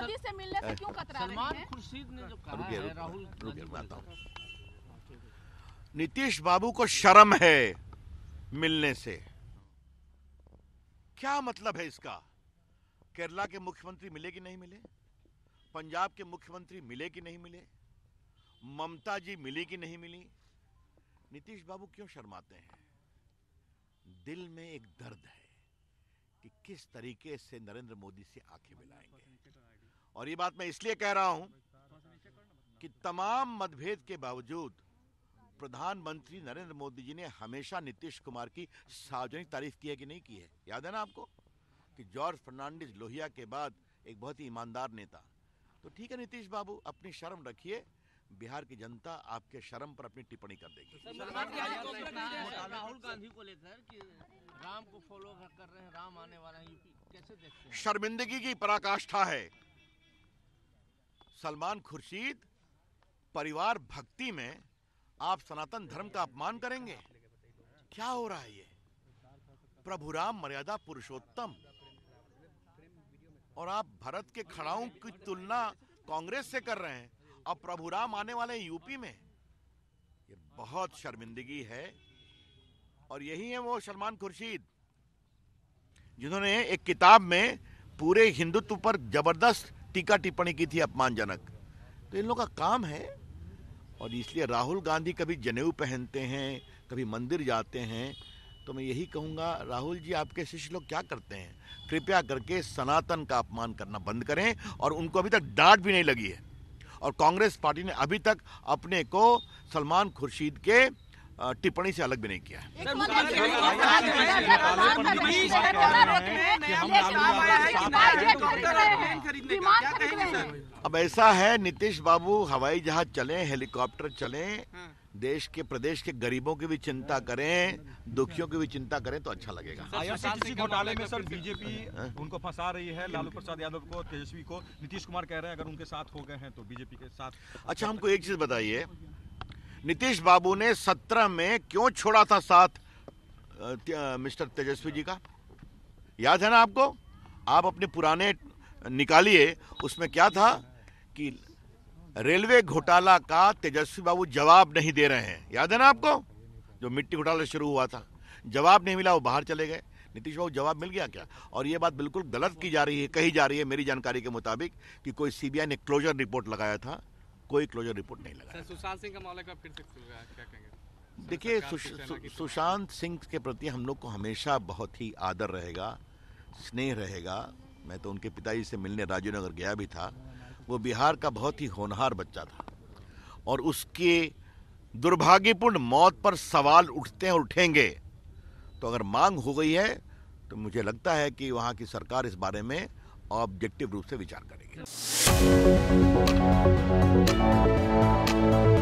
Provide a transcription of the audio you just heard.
मोदी से मिलने से क्यों कतरा रहे हैं? खुर्शीद ने जो कहा है राहुल नीतीश बाबू को शर्म है मिलने से क्या मतलब है इसका केरला के मुख्यमंत्री मिले कि नहीं मिले पंजाब के मुख्यमंत्री मिले कि नहीं मिले ममता जी मिली कि नहीं मिली नीतीश बाबू क्यों शर्माते हैं दिल में एक दर्द है कि किस तरीके से नरेंद्र मोदी से आंखें मिलाएंगे और ये बात मैं इसलिए कह रहा हूं कि तमाम मतभेद के बावजूद प्रधानमंत्री नरेंद्र मोदी जी ने हमेशा नीतीश कुमार की सार्वजनिक तारीफ की है कि नहीं की है याद है ना आपको कि जॉर्ज फर्नांडिस लोहिया के बाद एक बहुत ही ईमानदार नेता तो ठीक है नीतीश बाबू अपनी शर्म रखिए बिहार की जनता आपके शर्म पर अपनी टिप्पणी कर देगी राहुल गांधी को लेकर राम को फॉलो कर रहे हैं राम आने वाला है कैसे देखते हैं शर्मिंदगी की पराकाष्ठा है सलमान खुर्शीद परिवार भक्ति में आप सनातन धर्म का अपमान करेंगे क्या हो रहा है ये प्रभु राम मर्यादा पुरुषोत्तम और आप भारत के खड़ाओं की तुलना कांग्रेस से कर रहे हैं अब प्रभु राम आने वाले यूपी में ये बहुत शर्मिंदगी है और यही है वो सलमान खुर्शीद जिन्होंने एक किताब में पूरे हिंदुत्व पर जबरदस्त टीका टिप्पणी की थी अपमानजनक तो इन लोगों का काम है और इसलिए राहुल गांधी कभी जनेऊ पहनते हैं कभी मंदिर जाते हैं तो मैं यही कहूँगा राहुल जी आपके शिष्य लोग क्या करते हैं कृपया करके सनातन का अपमान करना बंद करें और उनको अभी तक डांट भी नहीं लगी है और कांग्रेस पार्टी ने अभी तक अपने को सलमान खुर्शीद के टिप्पणी से अलग भी नहीं किया है खरीदने का क्या कहेंगे सर अब ऐसा है नीतीश बाबू हवाई जहाज चले हेलीकॉप्टर चले हाँ। देश के प्रदेश के गरीबों की भी चिंता करें दुखियों की भी चिंता करें तो अच्छा लगेगा घोटाले में सर बीजेपी हाँ। उनको फंसा रही है लालू प्रसाद यादव को तेजस्वी को नीतीश कुमार कह रहे हैं अगर उनके साथ हो गए हैं तो बीजेपी के साथ अच्छा हमको एक चीज बताइए नीतीश बाबू ने सत्रह में क्यों छोड़ा था साथ मिस्टर तेजस्वी जी का याद है ना आपको आप अपने पुराने निकालिए उसमें क्या था कि रेलवे घोटाला का तेजस्वी बाबू जवाब नहीं दे रहे हैं याद है ना आपको जो मिट्टी घोटाला शुरू हुआ था जवाब नहीं मिला वो बाहर चले गए नीतीश बाबू जवाब मिल गया क्या और ये बात बिल्कुल गलत की जा रही है कही जा रही है मेरी जानकारी के मुताबिक कि कोई सीबीआई ने क्लोजर रिपोर्ट लगाया था कोई क्लोजर रिपोर्ट नहीं लगाया सुशांत सिंह का मामला कब फिर क्या कहेंगे देखिए सुशांत सिंह के प्रति हम लोग को हमेशा बहुत ही आदर रहेगा स्नेह रहेगा मैं तो उनके पिताजी से मिलने राजीव नगर गया भी था वो बिहार का बहुत ही होनहार बच्चा था और उसके दुर्भाग्यपूर्ण मौत पर सवाल उठते हैं उठेंगे तो अगर मांग हो गई है तो मुझे लगता है कि वहाँ की सरकार इस बारे में ऑब्जेक्टिव रूप से विचार करेगी